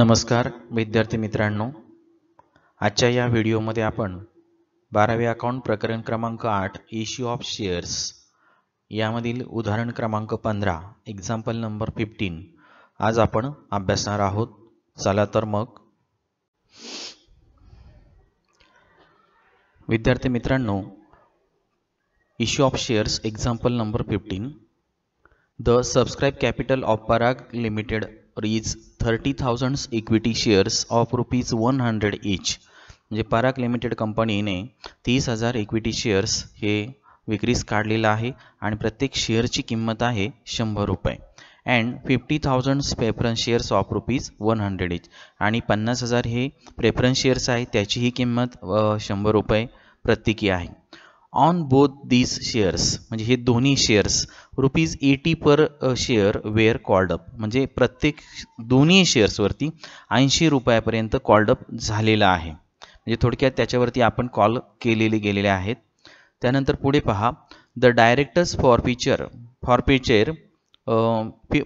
नमस्कार विद्यार्थी मित्रांनो आजच्या या व्हिडिओमध्ये आपण बारावे अकाउंट प्रकरण क्रमांक आठ इश्यू ऑफ शेअर्स यामधील उदाहरण क्रमांक पंधरा एक्झाम्पल नंबर फिफ्टीन आज आपण अभ्यासणार आहोत चला तर मग विद्यार्थी मित्रांनो issue of shares example number fifteen the subscribe capital of Parag limited रीज thirty thousands equity shares of rupees one hundred each म्हणजे पराग लिमिटेड कंपनीने तीस हजार इक्विटी शेअर्स हे विक्रीस काढलेलं आहे आणि प्रत्येक शेअरची किंमत आहे शंभर रुपये and fifty thousands preference shares of rupees one hundred each आणि पन्नास हजार हे प्रेफरन्स शेअर्स आहे त्याचीही ही किंमत शंभर रुपये प्रत्येकी आहे ऑन बोथ दीज शेअर्स म्हणजे हे दोन्ही shares rupees eighty per share were called up म्हणजे प्रत्येक दोन्ही शेअर्सवरती ऐंशी रुपयापर्यंत कॉल्डअप झालेला आहे म्हणजे थोडक्यात त्याच्यावरती आपण कॉल केलेले गेलेले आहेत त्यानंतर पुढे पहा the directors forfeited forfeited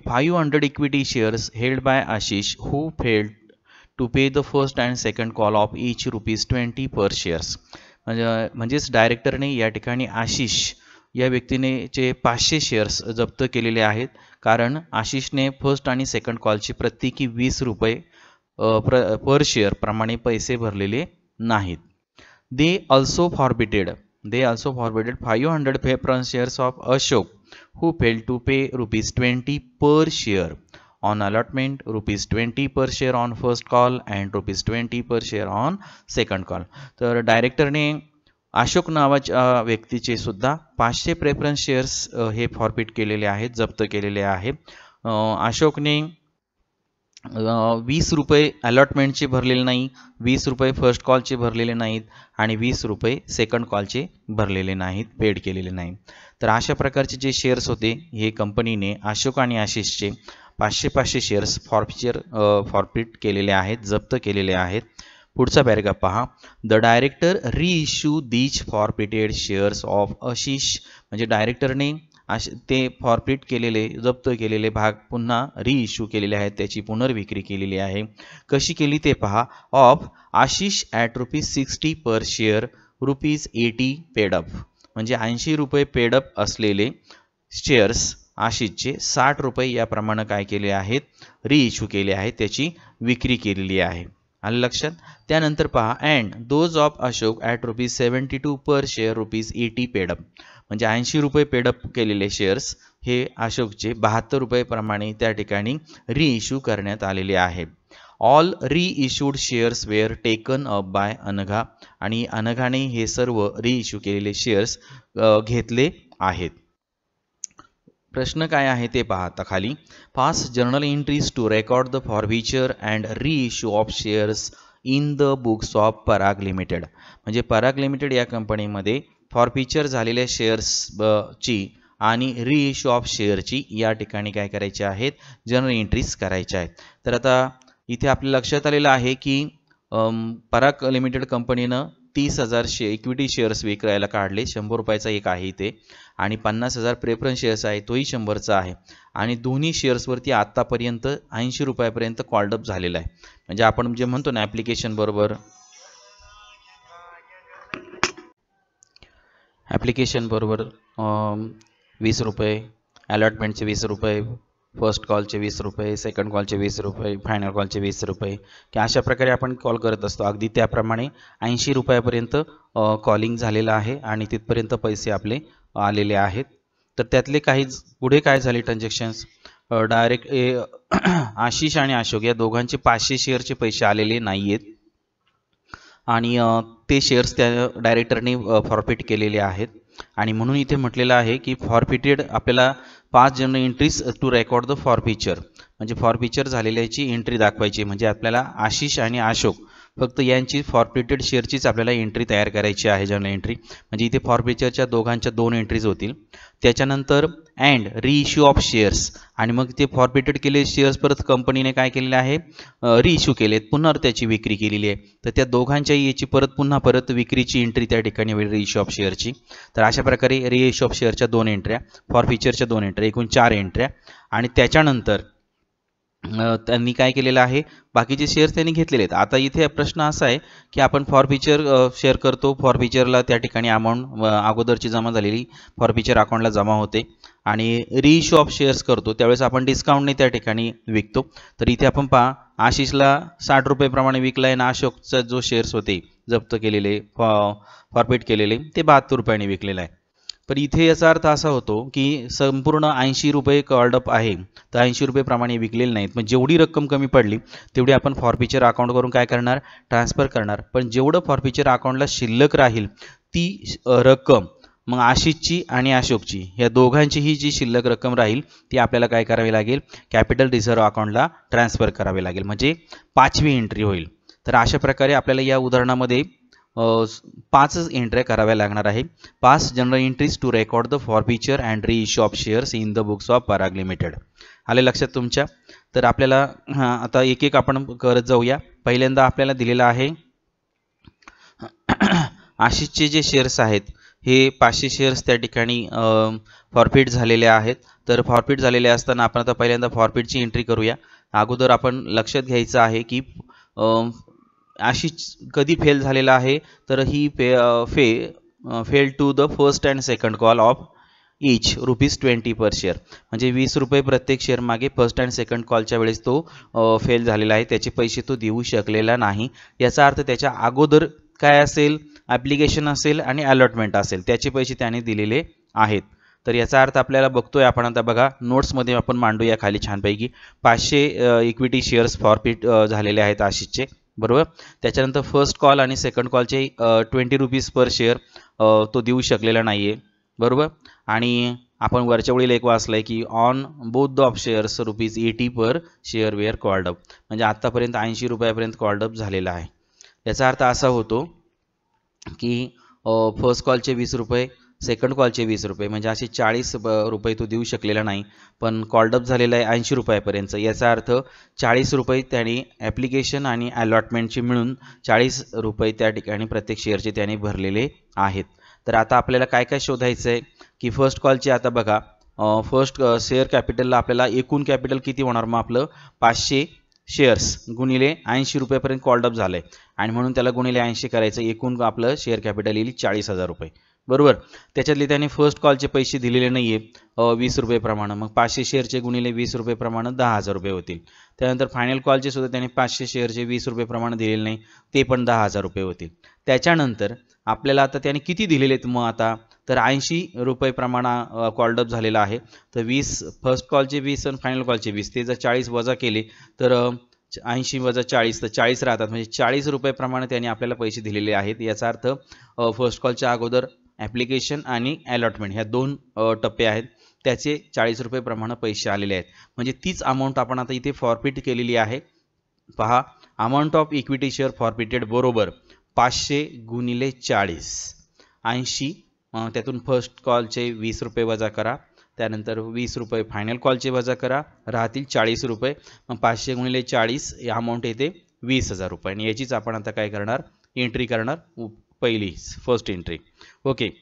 five hundred equity shares held by Ashish who failed to pay the first and second call of each rupees twenty per shares म्हणजे, म्हणजेच डायरेक्टरने या ठिकाणी आशिष या व्यक्तीने जे पाचशे शेअर्स जप्त केलेले आहेत कारण आशिषने फर्स्ट आणि सेकंड कॉलची प्रत्येकी वीस रुपये प्र पर शेअर प्रमाणे पैसे भरलेले नाहीत they also forfeited they also forfeited five hundred preference shares of Ashok who fail to pay rupees twenty per share on allotment rupees 20 per share on first call and rupees 20 per share on second call तर डायरेक्टरने अशोक नावाच्या व्यक्तीचे सुद्धा पाचशे preference shares हे forfeit केलेले आहेत जप्त केलेले आहेत अशोकने वीस रुपये अलॉटमेंटचे भरलेले नाही वीस रुपये फर्स्ट कॉलचे भरलेले नाहीत आणि वीस रुपये सेकंड कॉलचे भरलेले नाहीत पेड केलेले नाही तर अशा प्रकारचे जे शेअर्स होते हे कंपनीने अशोक आणि आशिषचे पाचशे पाचशे शेअर्स फॉरफिचर फॉरफिट केलेले आहेत जप्त केलेले आहेत पुढचा पॅरेग्राफ पहा the director issue these forfeited shares of Ashish म्हणजे डायरेक्टरने असे ते फॉरपिट केलेले जप्त केलेले भाग पुन्हा इश्यू केलेले आहेत त्याची पुनर्विक्री केलेली आहे कशी केली ते पहा of Ashish at rupees sixty per share rupees eighty paid up म्हणजे ऐंशी रुपये पेडअप असलेले शेअर्स आशिषचे साठ रुपये याप्रमाणे काय केले आहेत रिइश्यू केले आहेत त्याची विक्री केलेली आहे आणि लक्षात त्यानंतर पहा and those of Ashok at rupees seventy two per share rupees eighty paid up म्हणजे ऐंशी रुपये पेडअप केलेले शेअर्स हे अशोकचे बहात्तर रुपयेप्रमाणे त्या ठिकाणी रिइश्यू करण्यात आलेले आहे all reissued shares were taken up by Anagha आणि अनघाने हे सर्व रिइश्यू केलेले शेअर्स घेतले आहेत प्रश्न काय आहे ते पहा खाली pass journal entries to record the forfeiture and री issue of shares in the books of Parag limited म्हणजे पराग लिमिटेड या कंपनीमध्ये फॉरफिचर झालेल्या शेअर्स ची आणि री इश्यू ऑफ शेअरची या ठिकाणी काय करायचे आहेत जर्नल एंट्रीज करायच्या आहेत तर आता इथे आपल्या लक्षात आलेलं आहे की पराग लिमिटेड कंपनीनं तीस हजार शे इक्विटी शेअर्स विकायला काढले शंभर रुपयाचा एक आहे इथे आणि पन्नास हजार प्रेफरन्स शेअर्स आहे तोही शंभरचा आहे आणि दोन्ही शेअर्सवरती आत्तापर्यंत ऐंशी रुपयापर्यंत कॉल्डअप झालेला आहे म्हणजे आपण जे म्हणतो ना ॲप्लिकेशन बरोबर ॲप्लिकेशन बरोबर वीस रुपये अलॉटमेंटचे वीस रुपये फर्स्ट कॉलचे वीस रुपये सेकंड कॉलचे वीस रुपये फायनल कॉलचे वीस रुपये की अशा प्रकारे आपण कॉल करत असतो अगदी त्याप्रमाणे ऐंशी रुपयापर्यंत कॉलिंग झालेलं आहे आणि तिथपर्यंत पैसे आपले आलेले आहेत तर त्यातले काही पुढे काय झाले ट्रान्झॅक्शन्स डायरेक्ट आशिष आणि अशोक या दोघांचे पाचशे शेअरचे पैसे आलेले नाही आहेत आणि ते शेअर्स त्या डायरेक्टरने फॉरफिट केलेले आहेत आणि म्हणून इथे म्हटलेलं आहे की फॉरफिटेड आपल्याला पाच जण entries to record the forfeiture म्हणजे फॉर पिक्चर झालेल्याची एंट्री दाखवायची म्हणजे आपल्याला आशिष आणि अशोक फक्त यांची फॉरप्रिटेड शेअरचीच आपल्याला एंट्री तयार करायची आहे जनरल एंट्री म्हणजे इथे फॉरपिचरच्या दोघांच्या दोन एंट्रीज होतील त्याच्यानंतर अँड इश्यू ऑफ शेअर्स आणि मग ते फॉरपिटेड केले शेअर्स परत कंपनीने काय केलेले आहे केले केलेत पुन्हा त्याची विक्री केलेली आहे तर त्या दोघांच्याही याची परत पुन्हा परत विक्रीची एंट्री त्या ठिकाणी होईल इश्यू ऑफ शेअरची तर अशा प्रकारे इश्यू ऑफ शेअरच्या दोन एंट्र्या फिचरच्या दोन एंट्र्या एकूण चार एंट्र्या आणि त्याच्यानंतर त्यांनी काय केलेलं आहे बाकीचे शेअर्स त्यांनी घेतलेले आहेत आता इथे प्रश्न असा आहे की आपण फॉर फीचर शेअर करतो फॉर फीचरला त्या ठिकाणी अमाऊंट अगोदरची जमा झालेली फॉर फीचर अकाउंटला जमा होते आणि रिइश्यू ऑफ शेअर्स करतो त्यावेळेस आपण डिस्काउंटने त्या ठिकाणी विकतो तर इथे आपण पहा आशिषला साठ रुपयेप्रमाणे विकला आहे आणि अशोकचा जो शेअर्स होते जप्त केलेले फॉ फॉरफिट केलेले ते बहात्तर रुपयाने विकलेलं आहे पण इथे याचा अर्थ असा होतो की संपूर्ण ऐंशी रुपये कॉल्डअप आहे तर ऐंशी रुपयेप्रमाणे विकलेले नाहीत मग जेवढी रक्कम कमी पडली तेवढी आपण फॉरपिचर अकाउंट करून काय करणार ट्रान्सफर करणार पण जेवढं फॉरफिचर अकाउंटला शिल्लक राहील ती रक्कम मग आशिषची आणि अशोकची या दोघांची ही जी शिल्लक रक्कम राहील ती आपल्याला काय करावी लागेल कॅपिटल रिझर्व्ह अकाउंटला ट्रान्सफर करावे लागेल म्हणजे पाचवी एंट्री होईल तर अशा प्रकारे आपल्याला या उदाहरणामध्ये पाच एंट्र्या कराव्या लागणार आहे पाच general entries to record the forfeiture and री issue of shares in the books of Parag limited आले लक्षात तुमच्या तर आपल्याला आता एक एक आपण करत जाऊया पहिल्यांदा आपल्याला दिलेला आहे आशिषचे जे शेअर्स आहेत हे पाचशे शेअर्स त्या ठिकाणी फॉरफिट झालेले आहेत तर फॉरफिट झालेले असताना आपण आता पहिल्यांदा फॉरफिटची एंट्री करूया अगोदर आपण लक्षात घ्यायचं आहे की अशीच कधी फेल झालेला आहे तर ही फे फे fail to the first and second call of each rupees twenty per share म्हणजे वीस रुपये प्रत्येक शेअर मागे फर्स्ट अँड सेकंड कॉलच्या वेळेस तो फेल झालेला आहे त्याचे पैसे तो देऊ शकलेला नाही याचा अर्थ त्याच्या अगोदर काय असेल ॲप्लिकेशन असेल आणि अलॉटमेंट असेल त्याचे पैसे त्याने दिलेले आहेत तर याचा अर्थ आपल्याला बघतोय आपण आता बघा नोट्समध्ये आपण मांडूया खाली छानपैकी पाचशे इक्विटी शेअर्स फॉरफिट झालेले आहेत आशिषचे बरोबर त्याच्यानंतर फर्स्ट कॉल आणि सेकंड कॉलचे ट्वेंटी रुपीज पर शेअर तो देऊ शकलेला नाही आहे बरोबर आणि आपण वरच्या वेळी एक वाचलं आहे की on both the of shares rupees eighty per share were called up म्हणजे आत्तापर्यंत ऐंशी रुपयापर्यंत कॉल्डअप झालेला आहे याचा अर्थ असा होतो की फर्स्ट कॉलचे वीस रुपये सेकंड कॉलचे वीस रुपये म्हणजे असे चाळीस रुपये तो देऊ शकलेला नाही पण कॉल्डअप झालेला आहे ऐंशी रुपयापर्यंत याचा अर्थ चाळीस रुपये त्याने ॲप्लिकेशन आणि अलॉटमेंटचे मिळून चाळीस रुपये त्या ठिकाणी प्रत्येक शेअरचे त्याने भरलेले आहेत तर आता आपल्याला काय काय शोधायचं आहे की फर्स्ट कॉलचे आता बघा फर्स्ट शेअर कॅपिटलला आपल्याला एकूण कॅपिटल किती होणार मग आपलं पाचशे शेअर्स गुणिले ऐंशी रुपयापर्यंत कॉल्डअप झालं आहे आणि म्हणून त्याला गुणिले ऐंशी करायचं एकूण आपलं शेअर कॅपिटल येईल चाळीस हजार रुपये बरोबर त्याच्यातले त्याने फर्स्ट कॉलचे पैसे दिलेले नाही आहे वीस रुपयेप्रमाणे मग पाचशे शेअरचे गुणिले वीस रुपयेप्रमाणे दहा हजार रुपये होतील त्यानंतर फायनल कॉलचे सुद्धा त्याने पाचशे शेअरचे वीस रुपयेप्रमाणे दिलेले नाही ते पण दहा हजार रुपये होतील त्याच्यानंतर आपल्याला आता त्याने किती दिलेले आहेत मग आता तर ऐंशी रुपये प्रमाणा कॉल्डअप झालेला आहे तर वीस फर्स्ट कॉलचे वीस आणि फायनल कॉलचे वीस ते जर चाळीस वजा केले तर ऐंशी वजा चाळीस तर चाळीस राहतात म्हणजे चाळीस रुपयेप्रमाणे त्यांनी आपल्याला पैसे दिलेले आहेत याचा अर्थ फर्स्ट कॉलच्या अगोदर ॲप्लिकेशन आणि अलॉटमेंट ह्या दोन टप्पे आहेत त्याचे चाळीस रुपये प्रमाणे पैसे आलेले आहेत म्हणजे तीच अमाऊंट आपण आता इथे फॉरफिट केलेली आहे पहा amount of equity share forfeited बरोबर पाचशे गुणिले चाळीस ऐंशी त्यातून फर्स्ट कॉलचे वीस रुपये वजा करा त्यानंतर वीस रुपये फायनल कॉलचे वजा करा राहतील चाळीस रुपये मग पाचशे गुणिले चाळीस या अमाऊंट येते वीस हजार रुपये आणि याचीच आपण आता काय करणार एंट्री करणार पहिलीच फर्स्ट एंट्री ओके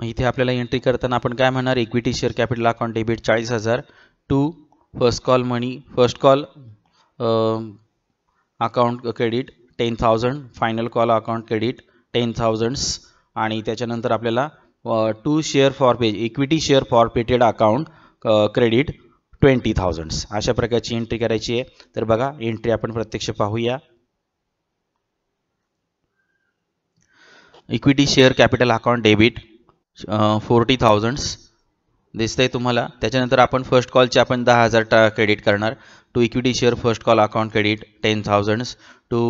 मग इथे आपल्याला एंट्री करताना आपण काय म्हणणार equity share capital account debit चाळीस हजार to first call money first call account credit ten thousand final call account credit ten thousands आणि त्याच्यानंतर आपल्याला to share forfeiture equity share forfeited account credit twenty thousands अशा प्रकारची entry करायची आहे तर बघा एंट्री आपण प्रत्यक्ष पाहूया equity share capital account debit forty thousands दिसतंय तुम्हाला त्याच्यानंतर आपण फर्स्ट कॉलचे आपण दहा हजार टा क्रेडिट करणार to equity share first call account credit ten thousands to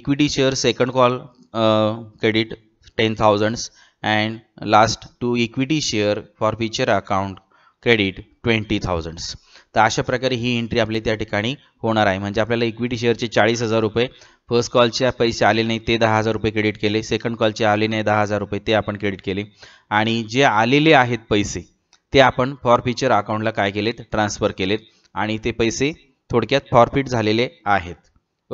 equity share second call credit ten thousands and last to equity share for future account credit twenty thousands तर अशा प्रकारे ही एंट्री आपली त्या ठिकाणी होणार आहे म्हणजे आपल्याला इक्विटी शेअरचे चाळीस हजार रुपये फर्स्ट कॉलचे पैसे आले नाही ते दहा हजार रुपये क्रेडिट केले सेकंड कॉलचे आले नाही दहा हजार रुपये ते आपण क्रेडिट केले आणि जे आलेले आहेत पैसे ते आपण फॉर फ्युचर अकाउंटला काय केलेत ट्रान्सफर केलेत आणि ते पैसे थोडक्यात फॉरफिट झालेले आहेत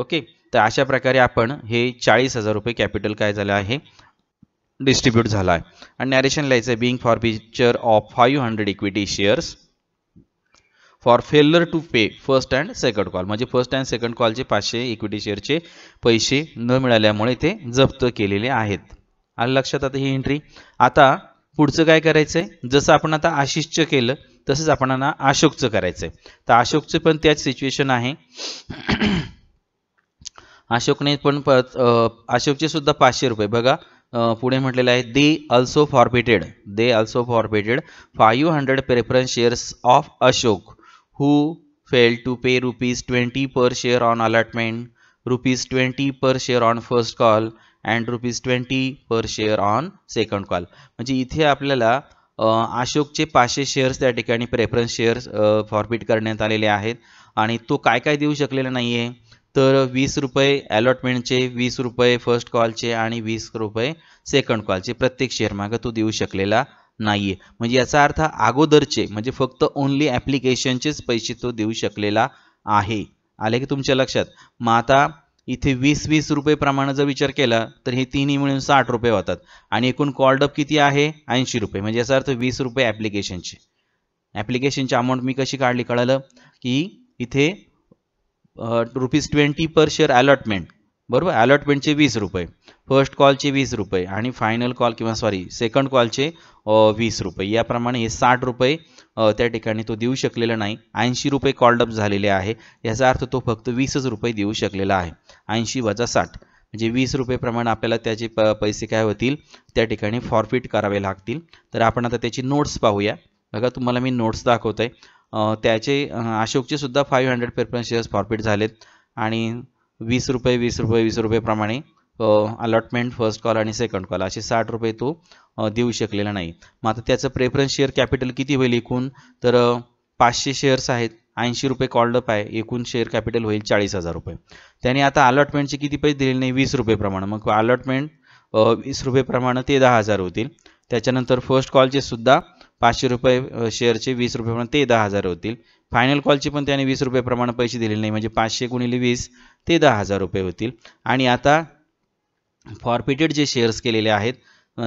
ओके तर अशा प्रकारे आपण हे चाळीस हजार रुपये कॅपिटल काय झालं आहे डिस्ट्रीब्यूट झाला आहे आणि नॅरेशन लिहायचं आहे being forfeiture of five hundred equity shares for failure to pay first and second call म्हणजे फर्स्ट अँड सेकंड कॉलचे पाचशे इक्विटी शेअरचे पैसे न मिळाल्यामुळे ते जप्त केलेले आहेत आलं लक्षात आता ही एंट्री आता पुढचं काय करायचं आहे जसं आपण आता आशिषचं केलं तसंच आपणांना अशोकचं करायचं आहे तर अशोकचं पण त्याच सिच्युएशन आहे अशोकने पण अशोकचे सुद्धा पाचशे रुपये बघा पुढे म्हटलेलं आहे they also forfeited they also forfeited five hundred preference shares of Ashok who failed to pay rupees 20 per share on allotment, rupees 20 per share on first call and rupees twenty per share on second call म्हणजे इथे आपल्याला अशोकचे पाचशे shares त्या ठिकाणी preference shares forfeit करण्यात आलेले आहेत आणि तो काय काय देऊ शकलेला नाही आहे तर वीस रुपये अलॉटमेंटचे वीस रुपये फर्स्ट कॉलचे आणि वीस रुपये सेकंड कॉलचे प्रत्येक शेअर मागं तो देऊ शकलेला नाही आहे म्हणजे याचा अर्थ अगोदरचे म्हणजे फक्त ओन्ली ॲप्लिकेशनचेच पैसे तो देऊ शकलेला आहे आले की तुमच्या लक्षात मग आता इथे वीस वीस रुपये प्रमाणे जर विचार केला तर हे तिन्ही मिळून साठ रुपये होतात आणि एकूण कॉल्डअप किती आहे ऐंशी रुपये म्हणजे याचा अर्थ वीस रुपये ॲप्लिकेशनचे ॲप्लिकेशनचे अमाऊंट मी कशी काढली कळालं की इथे rupees twenty per share allotment बरोबर अलॉटमेंटचे वीस रुपये फर्स्ट कॉलचे वीस रुपये आणि फायनल कॉल किंवा सॉरी सेकंड कॉलचे वीस रुपये याप्रमाणे हे साठ रुपये त्या ठिकाणी तो देऊ शकलेला नाही ऐंशी रुपये कॉल्डअप झालेले आहे याचा अर्थ तो फक्त वीसच रुपये देऊ शकलेला आहे ऐंशी वजा साठ म्हणजे वीस रुपयेप्रमाणे आपल्याला त्याचे प पैसे काय होतील त्या ठिकाणी फॉरफिट करावे लागतील तर आपण आता त्याची नोट्स पाहूया बघा तुम्हाला मी नोट्स दाखवतो आहे त्याचे अशोकचे सुद्धा five hundred preference shares forfeit झालेत आणि वीस रुपये वीस रुपये वीस रुपयेप्रमाणे अलॉटमेंट फर्स्ट कॉल आणि सेकंड कॉल असे साठ रुपये तो देऊ शकलेला नाही मग आता त्याचं प्रेफरन्स शेअर कॅपिटल किती होईल एकूण तर पाचशे शेअर्स आहेत ऐंशी रुपये कॉल्डअप आहे एकूण शेअर कॅपिटल होईल चाळीस हजार रुपये त्याने आता अलॉटमेंटचे किती पैसे दिलेले नाही वीस रुपयेप्रमाणे मग अलॉटमेंट वीस प्रमाणे ते दहा हजार होतील त्याच्यानंतर फर्स्ट कॉलचे सुद्धा पाचशे रुपये शेअरचे वीस रुपयेप्रमाणे ते दहा हजार होतील फायनल कॉलचे पण त्याने वीस प्रमाणे पैसे दिलेले नाही म्हणजे पाचशे गुणिले वीस ते दहा हजार रुपये होतील आणि आता फॉरपिटेड जे शेअर्स केलेले आहेत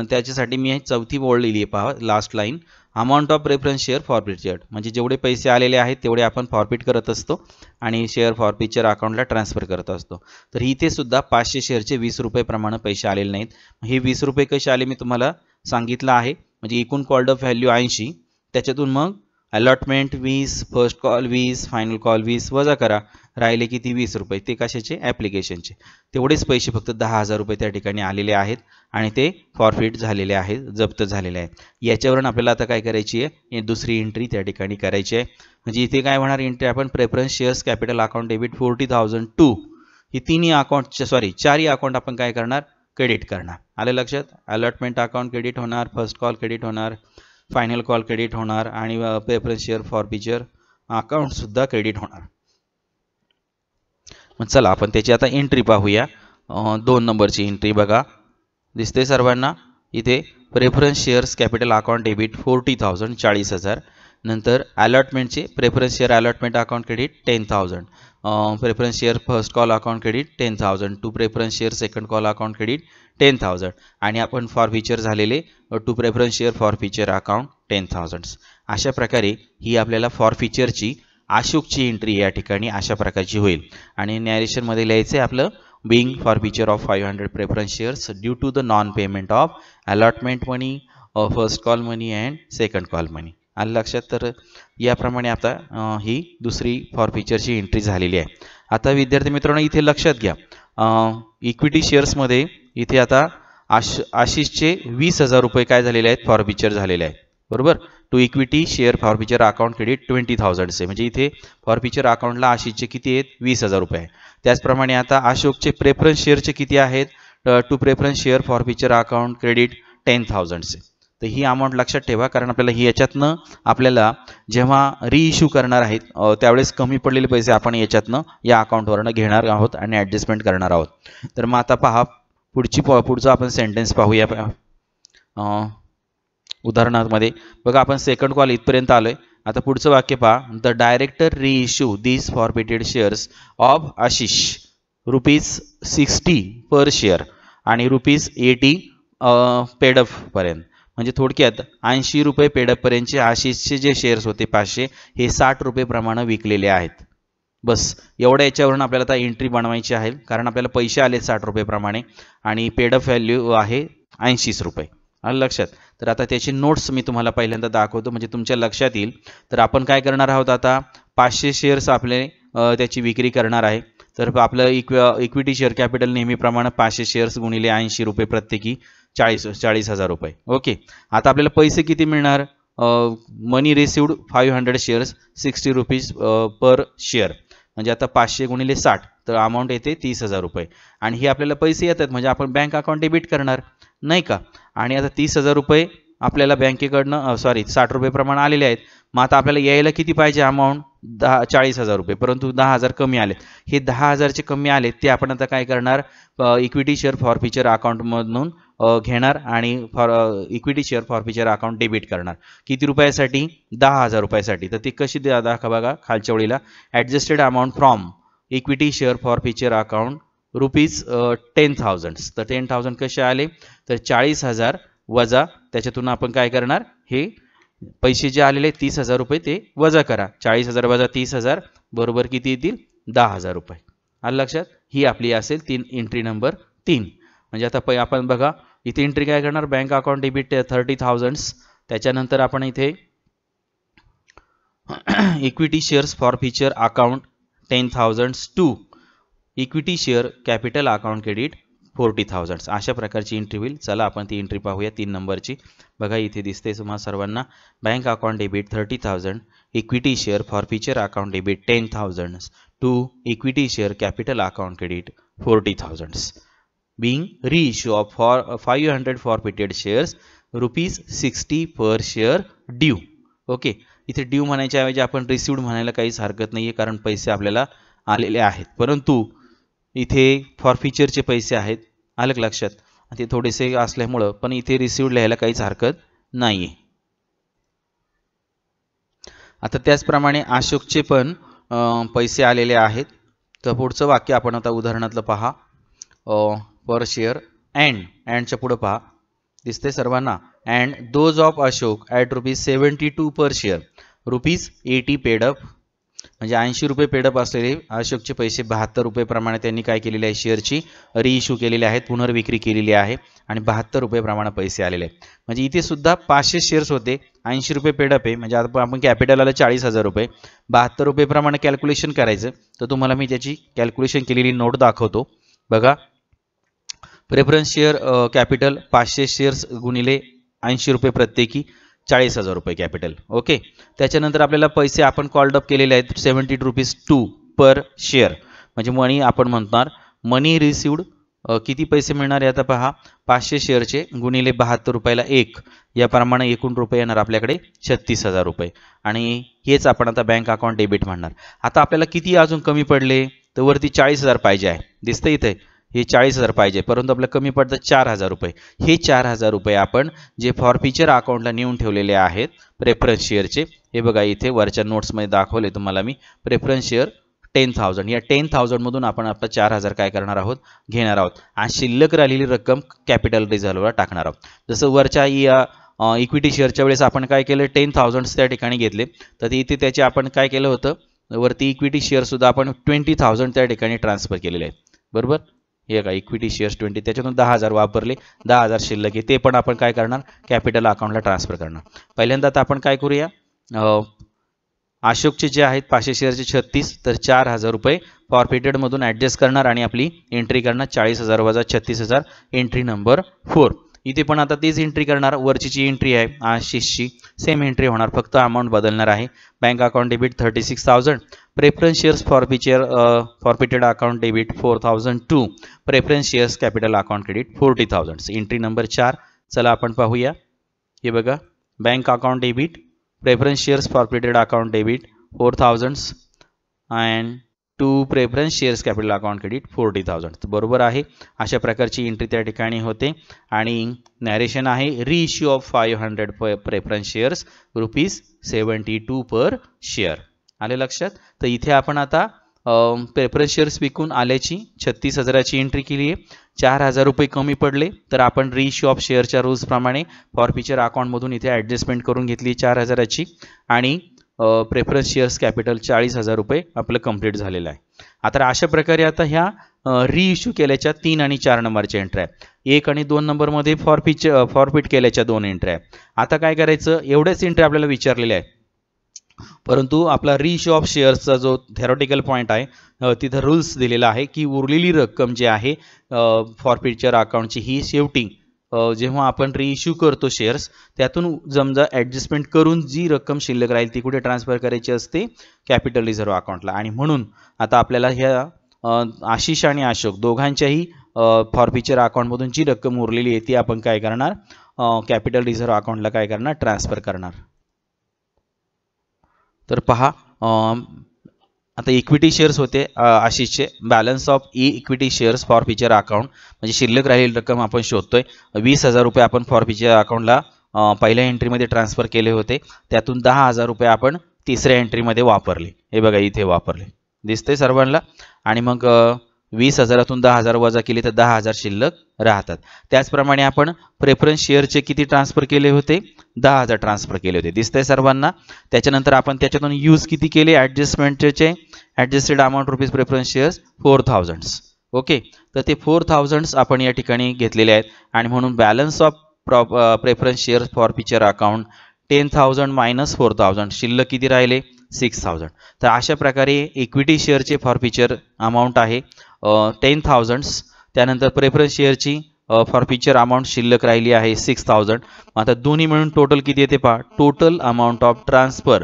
त्याच्यासाठी मी चौथी बोर्ड लिहिली आहे पहा last line amount of preference share forfeited म्हणजे जेवढे पैसे आलेले आहेत तेवढे आपण फॉरफिट करत असतो आणि शेअर फॉरफिटचर अकाउंटला ट्रान्सफर करत असतो तर इथे सुद्धा पाचशे शेअरचे वीस रुपयेप्रमाणे पैसे आलेले नाहीत हे वीस रुपये कसे आले मी तुम्हाला सांगितलं आहे म्हणजे एकूण कॉल्ड ऑफ व्हॅल्यू ऐंशी त्याच्यातून मग अलॉटमेंट वीस फर्स्ट कॉल वीस फायनल कॉल वीस वजा करा राहिले किती वीस रुपये ते कशाचे ॲप्लिकेशनचे तेवढेच पैसे फक्त दहा हजार रुपये त्या ठिकाणी आलेले आहेत आणि ते फॉरफिट झालेले आहेत जप्त झालेले आहेत याच्यावरून आपल्याला आता काय करायची आहे दुसरी एंट्री त्या ठिकाणी करायची आहे म्हणजे इथे काय होणार एंट्री आपण preference shares capital account debit forty thousand to ही तिन्ही अकाउंटच्या सॉरी चारही अकाउंट आपण काय करणार क्रेडिट करणार आले लक्षात अलॉटमेंट अकाउंट क्रेडिट होणार फर्स्ट कॉल क्रेडिट होणार फायनल कॉल क्रेडिट होणार आणि प्रेफरन्स शेअर फॉर पिचर अकाउंटसुद्धा क्रेडिट होणार मग चला आपण त्याची आता एंट्री पाहूया दोन नंबरची एंट्री बघा दिसते सर्वांना इथे preference shares capital account debit forty thousand चाळीस हजार नंतर अलॉटमेंटचे preference share allotment account credit ten thousand preference share first call account credit ten thousand to preference share second call account credit ten thousand आणि आपण forfeiture झालेले to preference share forfeiture account ten thousands अशा प्रकारे ही आपल्याला for फीचरची अशोकची entry या ठिकाणी अशा प्रकारची होईल आणि नॅरेशनमध्ये लिहायचं आहे आपलं being forfeiture of five hundred preference shares due to the non payment of allotment money first call money and second call money आणि लक्षात तर याप्रमाणे आता ही दुसरी फॉर पिचरची एंट्री झालेली आहे आता विद्यार्थी मित्रांनो इथे लक्षात घ्या इक्विटी शेअर्समध्ये इथे आता आश आशिषचे वीस हजार रुपये काय झालेले आहेत फॉर पिचर झालेले आहेत बरोबर to equity share for future account credit twenty थाउजंडचे म्हणजे इथे फॉर फ्युचर अकाउंटला आशिषचे किती आहेत वीस हजार रुपये त्याचप्रमाणे आता अशोकचे प्रेफरन्स शेअरचे किती आहेत to preference share for future account credit ten थाउजंडचे तर ही अमाऊंट लक्षात ठेवा कारण आपल्याला ही याच्यातनं आपल्याला जेव्हा रिइश्यू करणार आहेत त्यावेळेस कमी पडलेले पैसे आपण याच्यातनं या अकाउंटवरनं घेणार आहोत आणि ॲडजस्टमेंट करणार आहोत तर मग आता पहा पुढची पुढचं आपण सेंटेन्स पाहूया उदाहरणामध्ये बघा आपण सेकंड कॉल इथपर्यंत आलोय आता पुढचं वाक्य पहा the director reissue these forfeited shares of Ashish rupees sixty per share आणि रुपीज एटी पेडअपपर्यंत म्हणजे थोडक्यात ऐंशी रुपये पेडअपपर्यंतचे आशिषचे जे शेअर्स होते पाचशे हे साठ रुपयेप्रमाणे विकलेले आहेत बस एवढ्या याच्यावरून आपल्याला आता एंट्री बनवायची आहे कारण आपल्याला पैसे आले साठ रुपयेप्रमाणे आणि पेडअप व्हॅल्यू आहे ऐंशीच रुपये लक्षात तर आता त्याची नोट्स मी तुम्हाला पहिल्यांदा दाखवतो म्हणजे तुमच्या लक्षात येईल तर आपण काय करणार आहोत आता पाचशे शेअर्स आपले त्याची विक्री करणार आहे तर आपलं इक्व इक्विटी शेअर कॅपिटल नेहमीप्रमाणे पाचशे शेअर्स गुणिले ऐंशी रुपये प्रत्येकी चाळीस चाळीस हजार रुपये ओके आता आपल्याला पैसे किती मिळणार money received five hundred shares sixty rupees per share म्हणजे आता पाचशे गुणिले साठ तर अमाऊंट येते तीस हजार रुपये आणि हे आपल्याला पैसे येतात म्हणजे आपण बँक अकाउंट डेबिट करणार नाही का आणि आता तीस हजार रुपये आपल्याला बँकेकडनं सॉरी साठ रुपये प्रमाण आलेले आहेत मग आता आपल्याला यायला किती पाहिजे अमाऊंट दहा चाळीस हजार रुपये परंतु दहा हजार कमी आले हे दहा हजारचे कमी आलेत ते आपण आता काय करणार इक्विटी शेअर फॉर फ्युचर अकाउंटमधून घेणार आणि for equity share for future account debit करणार किती रुपयासाठी दहा हजार रुपयासाठी तर ती कशी द्या दाखवा बघा खालच्या वेळीला adjusted amount from equity share for future account rupees ten thousands तर टेन थाउजंड कसे आले तर चाळीस हजार वजा त्याच्यातून आपण काय करणार हे पैसे जे आलेले तीस हजार रुपये ते वजा करा चाळीस हजार वजा तीस हजार बरोबर किती येतील दहा हजार रुपये आलं लक्षात ही आपली असेल तीन एंट्री नंबर तीन म्हणजे आता पै आपण बघा इथे एंट्री काय करणार bank account debit thirty thousands त्याच्यानंतर आपण इथे equity shares for future account ten thousands to equity share capital account credit forty thousands अशा प्रकारची एंट्री होईल चला आपण ती एंट्री पाहूया तीन नंबरची बघा इथे दिसते तुम्हाला सर्वांना bank account debit thirty thousand equity share for future account debit ten thousands to equity share capital account credit forty thousands of for of hundred for forfeited shares rupees sixty per share due okay इथे due म्हणायच्या ऐवजी आपण received म्हणायला काहीच हरकत नाही आहे कारण पैसे आपल्याला आलेले आहेत परंतु इथे फॉर फीचरचे पैसे आहेत आलं लक्षात ते थोडेसे असल्यामुळं पण इथे रिसिव्ड लिहायला काहीच हरकत नाही आता त्याचप्रमाणे अशोकचे पण पैसे आलेले आहेत तर पुढचं वाक्य आपण आता उदाहरणातलं पहा पर शेअर अँड अँडच्या पुढं पहा दिसते सर्वांना and those of Ashok at rupees seventy two per share rupees eighty paid up म्हणजे ऐंशी रुपये पेडप असलेले अशोकचे पैसे बहात्तर रुपयेप्रमाणे त्यांनी काय केलेले आहे शेअरची रिइश्यू केलेली आहेत पुनर्विक्री केलेली आहे आणि बहात्तर रुपयेप्रमाणे पैसे आलेले आहेत म्हणजे इथे सुद्धा पाचशे शेअर्स होते ऐंशी रुपये पेडअप आहे म्हणजे आता आपण कॅपिटल आलं चाळीस हजार रुपये बहात्तर रुपयेप्रमाणे कॅल्क्युलेशन करायचं तर तुम्हाला मी त्याची कॅल्क्युलेशन केलेली नोट दाखवतो बघा प्रेफरन्स शेअर कॅपिटल पाचशे शेअर्स गुणिले ऐंशी रुपये प्रत्येकी चाळीस हजार रुपये कॅपिटल ओके त्याच्यानंतर आपल्याला पैसे आपण कॉल्ड अप केलेले आहेत seventy rupees two per share म्हणजे मनी आपण म्हणणार मनी रिसिवड किती पैसे मिळणार आहे आता पहा पाचशे शेअरचे गुणिले बहात्तर रुपयाला एक याप्रमाणे एकूण रुपये येणार आपल्याकडे छत्तीस हजार रुपये आणि हेच आपण आता बँक अकाउंट डेबिट म्हणणार आता आपल्याला किती अजून कमी पडले तर वरती चाळीस हजार पाहिजे आहे दिसतं इथे हे चाळीस हजार पाहिजे परंतु आपलं कमी पडतं चार हजार रुपये हे चार हजार रुपये आपण जे फॉर फ्युचर अकाउंटला नेऊन ठेवलेले आहेत प्रेफरन्स शेअरचे हे बघा इथे वरच्या नोट्समध्ये दाखवले तुम्हाला मी प्रेफरन्स शेअर टेन थाउजंड या टेन थाउजंडमधून आपण आपला चार हजार काय करणार आहोत घेणार आहोत आणि शिल्लक राहिलेली रक्कम कॅपिटल रिझर्वला टाकणार आहोत जसं वरच्या या इक्विटी शेअरच्या वेळेस आपण काय केलं टेन थाउजंड त्या ठिकाणी घेतले तर इथे त्याचे आपण काय केलं होतं वरती इक्विटी शेअरसुद्धा आपण ट्वेंटी थाउजंड त्या ठिकाणी ट्रान्सफर केलेले आहेत बरोबर हे का इक्विटी शेअर्स ट्वेंटी त्याच्यातून दहा हजार वापरले दहा हजार शिल्लक आहे ते पण आपण काय करणार कॅपिटल अकाउंटला ट्रान्सफर करणार पहिल्यांदा आता आपण काय करूया अशोकचे जे आहेत पाचशे शेअरचे छत्तीस तर चार हजार रुपये पॉवर मधून ॲडजस्ट करणार आणि आपली एंट्री करणार चाळीस हजार वजा छत्तीस हजार एंट्री नंबर फोर इथे पण आता तीच एंट्री करणार वरची जी एंट्री आहे आशिषची सेम एंट्री होणार फक्त अमाऊंट बदलणार आहे bank account debit thirty six thousand preference shares forfeiture forfeited account debit four thousand to preference shares capital account credit forty thousand entry number चार चला आपण पाहूया हे बघा bank account debit preference shares forfeited account debit four thousands and to preference shares capital account credit forty thousand बरोबर आहे अशा प्रकारची एंट्री त्या ठिकाणी होते आणि नॅरेशन आहे re issue of five hundred preference shares rupees seventy two per share आले लक्षात तर इथे आपण आता प्रेफरन्स शेअर्स विकून आल्याची छत्तीस हजाराची एंट्री केली आहे चार हजार रुपये कमी पडले तर आपण री इश्यू ऑफ शेअरच्या रूल्सप्रमाणे फॉर फ्युचर अकाउंटमधून इथे ॲडजस्टमेंट करून घेतली चार हजाराची आणि प्रेफरन्स शेअर्स कॅपिटल चाळीस हजार रुपये आपलं कंप्लीट झालेलं आहे आता अशा प्रकारे आता ह्या रिइश्यू केल्याच्या तीन आणि चार नंबरच्या एंट्र्या एक आणि दोन नंबरमध्ये फॉरपिच फॉरफिट केल्याच्या दोन एंट्र्या आता काय करायचं एवढ्याच एंट्री आपल्याला विचारलेल्या आहे परंतु आपला रिइश्यू ऑफ शेअर्सचा जो थेरॉटिकल पॉईंट आहे तिथं रूल्स दिलेला आहे की उरलेली रक्कम जी आहे फॉरफिटच्या अकाउंटची ही शेवटी जेव्हा आपण रिइश्यू करतो शेअर्स त्यातून समजा ॲडजस्टमेंट करून जी रक्कम शिल्लक राहील ती कुठे ट्रान्सफर करायची असते कॅपिटल रिझर्व्ह अकाउंटला आणि म्हणून आता आपल्याला ह्या आशिष आणि अशोक दोघांच्याही फॉर फ्युचर अकाउंटमधून जी रक्कम उरलेली आहे ती आपण काय करणार कॅपिटल रिझर्व्ह अकाउंटला काय करणार ट्रान्सफर करणार तर पहा आता इक्विटी शेअर्स होते आशिषचे बॅलन्स ऑफ ई equity shares for future account म्हणजे शिल्लक राहिलेली रक्कम आपण शोधतोय वीस हजार रुपये आपण फॉर फ्युचर अकाउंटला पहिल्या एंट्रीमध्ये ट्रान्सफर केले होते त्यातून दहा हजार रुपये आपण तिसऱ्या एंट्रीमध्ये वापरले हे बघा इथे वापरले दिसतंय सर्वांना आणि मग वीस हजारातून दहा हजार वजा केले तर दहा हजार शिल्लक राहतात त्याचप्रमाणे आपण प्रेफरन्स शेअरचे किती ट्रान्सफर केले होते दहा हजार ट्रान्सफर केले होते दिसतंय सर्वांना त्याच्यानंतर आपण त्याच्यातून यूज किती केले ॲडजस्टमेंटचे adjusted amount rupees preference shares four thousands okay तर ते फोर थाउजंड्स आपण या ठिकाणी घेतलेले आहेत आणि म्हणून balance of preference shares for picture account ten thousand minus four thousand शिल्लक किती राहिले सिक्स थाउजंड तर अशा प्रकारे इक्विटी शेअरचे फ्युचर अमाऊंट आहे टेन थाउजंड्स त्यानंतर प्रेफरन्स शेअरची फ्युचर अमाऊंट शिल्लक राहिली आहे सिक्स थाउजंड आता दोन्ही मिळून टोटल किती येते पहा टोटल अमाऊंट ऑफ ट्रान्सफर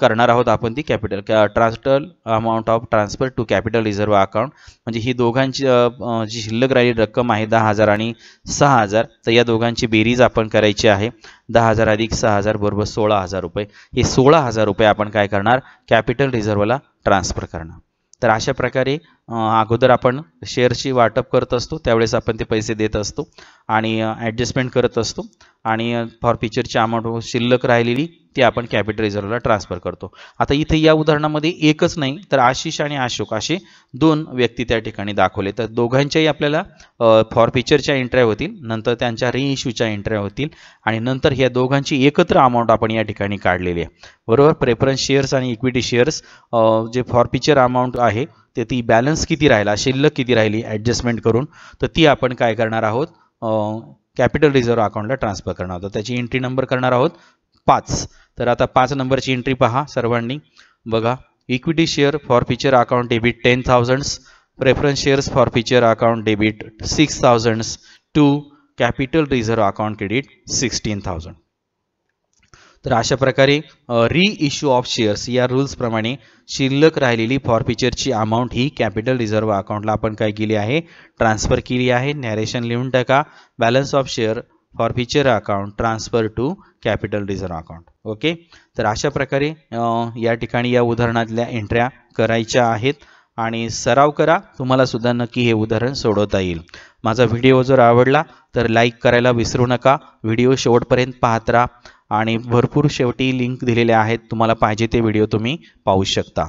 करणार आहोत आपण ती कॅपिटल ट्रान्सटल amount of transfer to capital reserve account म्हणजे ही दोघांची जी शिल्लक राहिली रक्कम आहे दहा हजार आणि सहा हजार तर या दोघांची बेरीज आपण करायची आहे दहा हजार अधिक सहा हजार बरोबर सोळा हजार रुपये हे सोळा हजार रुपये आपण काय करणार कॅपिटल रिझर्वला ट्रान्सफर करणार तर अशा प्रकारे अगोदर आपण शेअर्सची वाटप करत असतो त्यावेळेस आपण ते पैसे देत असतो आणि ॲडजस्टमेंट करत असतो आणि फॉर फ्युचरची अमाऊंट शिल्लक राहिलेली ती आपण कॅपिटल रिझर्वला ट्रान्सफर करतो आता इथे या उदाहरणामध्ये एकच नाही तर आशिष आणि अशोक असे दोन व्यक्ती त्या ठिकाणी दाखवले तर दोघांच्याही आपल्याला फॉर फ्युचरच्या एंट्र्या होतील नंतर त्यांच्या रिइश्यूच्या एंट्र्या होतील आणि नंतर ह्या दोघांची एकत्र अमाऊंट आपण या ठिकाणी काढलेली आहे बरोबर प्रेफरन्स शेअर्स आणि इक्विटी शेअर्स जे फॉर फ्युचर अमाऊंट आहे ते ती बॅलन्स किती राहिला शिल्लक किती राहिली ॲडजस्टमेंट करून तर ती आपण काय करणार आहोत कॅपिटल रिझर्व्ह अकाउंटला ट्रान्सफर करणार आहोत त्याची एंट्री नंबर करणार आहोत पाच तर आता पाच नंबरची एंट्री पहा सर्वांनी बघा equity share for future account debit ten thousands preference shares for future account debit six thousands to capital reserve account credit sixteen thousand तर अशा प्रकारे री इश्यू ऑफ शेअर्स या रूल्सप्रमाणे शिल्लक राहिलेली फिचरची अमाऊंट ही कॅपिटल रिझर्व अकाउंटला आपण काय केली आहे ट्रान्सफर केली आहे नॅरेशन लिहून टाका balance of share for future account transfer to capital reserve account okay तर अशा प्रकारे या ठिकाणी या उदाहरणातल्या एंट्र्या करायच्या आहेत आणि सराव करा तुम्हाला सुद्धा नक्की हे उदाहरण सोडवता येईल माझा व्हिडिओ जर आवडला तर लाईक करायला विसरू नका व्हिडिओ शेवटपर्यंत पाहत राहा आणि भरपूर शेवटी लिंक दिलेले आहेत तुम्हाला पाहिजे ते व्हिडिओ तुम्ही पाहू शकता